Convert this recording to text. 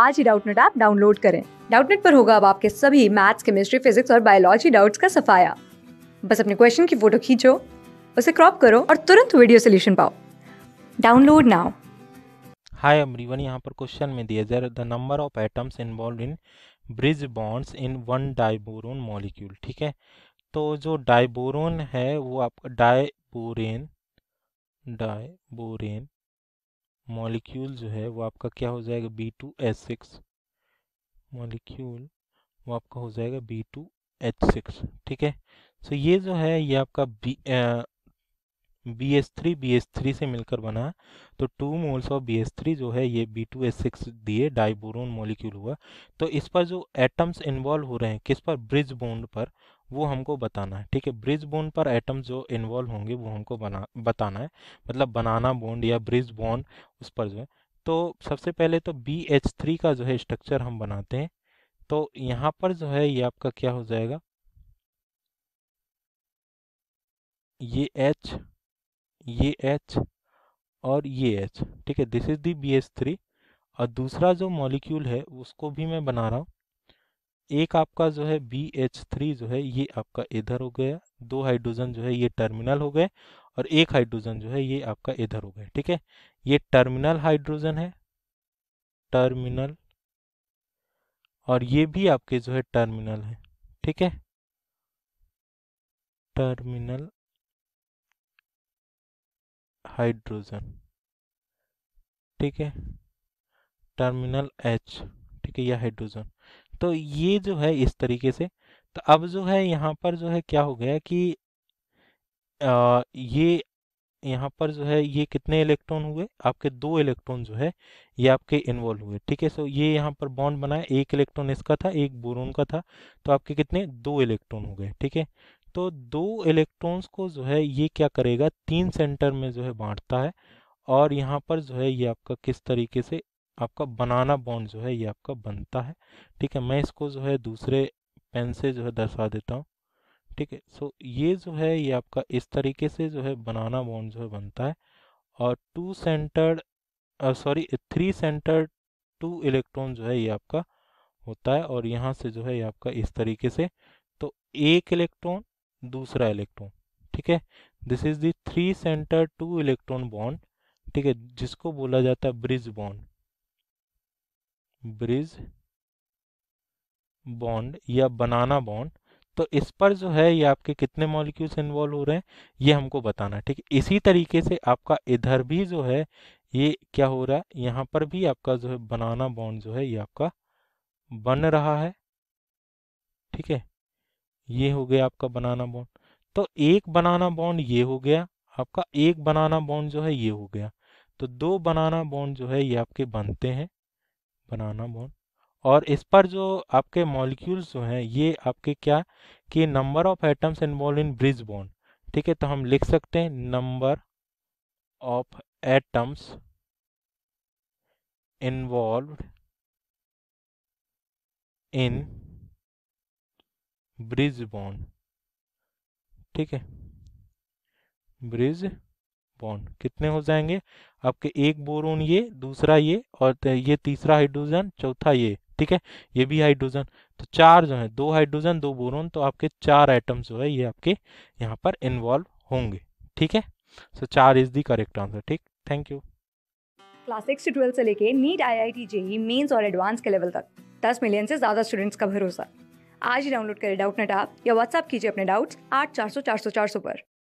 आज ही Doubtnut app download करें डाउटनेट पर होगा अब आपके सभी मैथ्स केमिस्ट्री फिजिक्स और बायोलॉजी डाउट्स का सफाया बस अपने क्वेश्चन की फोटो खींचो उसे क्रॉप करो और तुरंत वीडियो सोल्यूशन पाओ डाउनलोड नाउ हाय अमरीवन यहाँ पर क्वेश्चन में दिया जा the number of atoms involve in bridge bonds in one diborane molecule ठीक है तो जो डाइबोरोन है वो आपका डाइबोरेन डाइबोरेन मॉलिक्यूल जो है वो आपका क्या हो जाएगा B two H six molecule वो आपका हो जाएगा बी टू एच सिक्स ठीक है सो ये जो है ये आपका B S three B S three से मिलकर बना तो two moles of B S three जो है ये बी टू एच सिक्स दिए डाइबोरोन मॉलिक्यूल हुआ तो इस पर जो एटम्स इन्वॉल्व हो रहे हैं किस पर ब्रिज बोन्ड पर वो हमको बताना है ठीक है ब्रिज बोन पर एटम जो इन्वॉल्व होंगे वो हमको बना बताना है मतलब बनाना बोन्ड या ब्रिज बॉन्ड उस पर जो है तो सबसे पहले तो बी एच थ्री का जो है स्ट्रक्चर हम बनाते हैं तो यहाँ पर जो है ये आपका क्या हो जाएगा ये एच ये एच और ये एच ठीक है this is the B H three और दूसरा जो मॉलिक्यूल है उसको भी मैं बना रहा हूँ एक आपका जो है बी एच थ्री जो है ये आपका इधर हो गया दो हाइड्रोजन जो है ये टर्मिनल हो गए और एक हाइड्रोजन जो है ये आपका इधर हो गए ठीक है ये टर्मिनल हाइड्रोजन है टर्मिनल और ये भी आपके जो है टर्मिनल है ठीक है टर्मिनल हाइड्रोजन ठीक है टर्मिनल एच ठीक है यह हाइड्रोजन तो ये जो है इस तरीके से तो अब जो है यहाँ पर जो है क्या हो गया कि आ, ये यहाँ पर जो है ये कितने इलेक्ट्रॉन हुए आपके दो इलेक्ट्रॉन जो है ये आपके इन्वॉल्व हुए ठीक है सो ये यहाँ पर बॉन्ड बनाया एक इलेक्ट्रॉन इसका था एक बोरोन का था तो आपके कितने दो इलेक्ट्रॉन हो गए ठीक है तो दो इलेक्ट्रॉन्स को जो है ये क्या करेगा तीन सेंटर में जो है बांटता है और यहाँ पर जो है ये आपका किस तरीके से आपका बनाना बॉन्ड जो है ये आपका बनता है ठीक है मैं इसको जो है दूसरे पेन से जो है दर्शा देता हूँ ठीक है सो ये जो है ये आपका इस तरीके से जो है बनाना बॉन्ड जो है बनता है और two centred sorry three centred two electron जो है ये आपका होता है और यहाँ से जो है ये आपका इस तरीके से तो एक इलेक्ट्रॉन दूसरा इलेक्ट्रॉन ठीक है this is the three centre two electron bond ठीक है जिसको बोला जाता है ब्रिज बॉन्ड ब्रिज बॉन्ड या बनाना बॉन्ड तो इस पर जो है ये आपके कितने मॉलिक्यूल्स इन्वॉल्व हो रहे हैं ये हमको बताना ठीक है इसी तरीके से आपका इधर भी जो है ये क्या हो रहा है यहाँ पर भी आपका जो है बनाना बॉन्ड जो है ये आपका बन रहा है ठीक है ये हो गया आपका बनाना बॉन्ड तो एक बनाना बॉन्ड ये हो गया आपका एक बनाना बॉन्ड जो है ये हो गया तो दो बनाना बॉन्ड जो है ये आपके बनते हैं बनाना बोन और इस पर जो आपके मॉलिक्यूल्स जो हैं ये आपके क्या कि number of atoms involve in bridge bond ठीक है तो हम लिख सकते हैं number of atoms involve in bridge bond ठीक है ब्रिज बॉन्ड कितने हो जाएंगे आपके एक बोरोन ये दूसरा ये और ये तीसरा हाइड्रोजन चौथा ये ठीक है ये भी हाइड्रोजन तो चार जो है दो हाइड्रोजन दो बोरोन तो आपके चार आइटम जो है ये आपके यहाँ पर इन्वॉल्व होंगे ठीक है सो चार इज दी करेक्ट आंसर ठीक थैंक यू क्लास सिक्स से ट्वेल्थ से लेके NEET I I T JEE mains और एडवांस के लेवल तक दस मिलियन से ज़्यादा स्टूडेंट्स का भरोसा आज ही डाउनलोड करें डाउट नेट आप या व्हाट्सअप कीजिए अपने डाउट्स आठ चार सौ चार सौ चार सौ पर